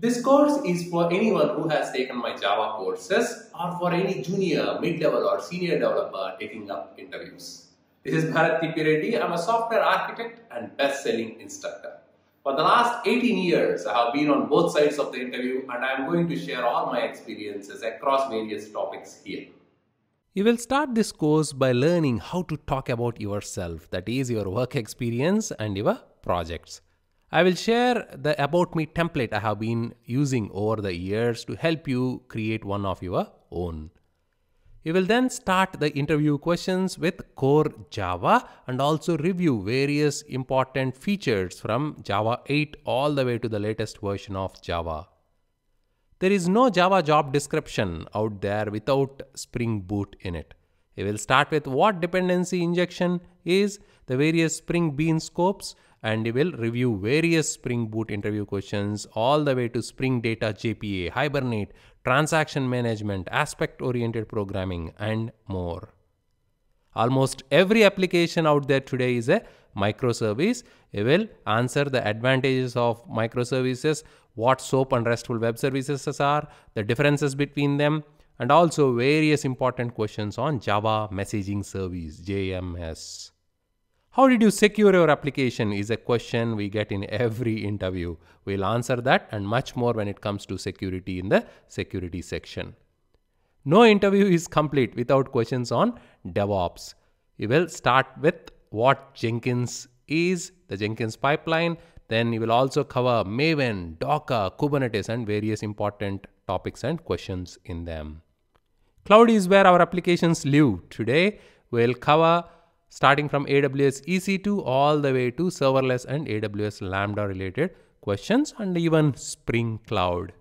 This course is for anyone who has taken my Java courses or for any junior, mid-level or senior developer taking up interviews. This is Bharat Tipireddy. I'm a software architect and best-selling instructor. For the last 18 years, I have been on both sides of the interview and I am going to share all my experiences across various topics here. You will start this course by learning how to talk about yourself, that is your work experience and your projects. I will share the About Me template I have been using over the years to help you create one of your own. We will then start the interview questions with core Java and also review various important features from Java 8 all the way to the latest version of Java. There is no Java job description out there without Spring Boot in it. We will start with what dependency injection is, the various Spring Bean scopes, and we will review various Spring Boot interview questions all the way to Spring Data JPA, Hibernate, transaction management, aspect-oriented programming, and more. Almost every application out there today is a microservice. We will answer the advantages of microservices, what SOAP and RESTful web services are, the differences between them, and also various important questions on Java Messaging Service JMS. How did you secure your application is a question we get in every interview. We'll answer that and much more when it comes to security in the security section. No interview is complete without questions on DevOps. You will start with what Jenkins is, the Jenkins pipeline. Then you will also cover Maven, Docker, Kubernetes and various important topics and questions in them. Cloud is where our applications live. Today, we'll cover starting from AWS EC2 all the way to serverless and AWS Lambda related questions and even Spring Cloud.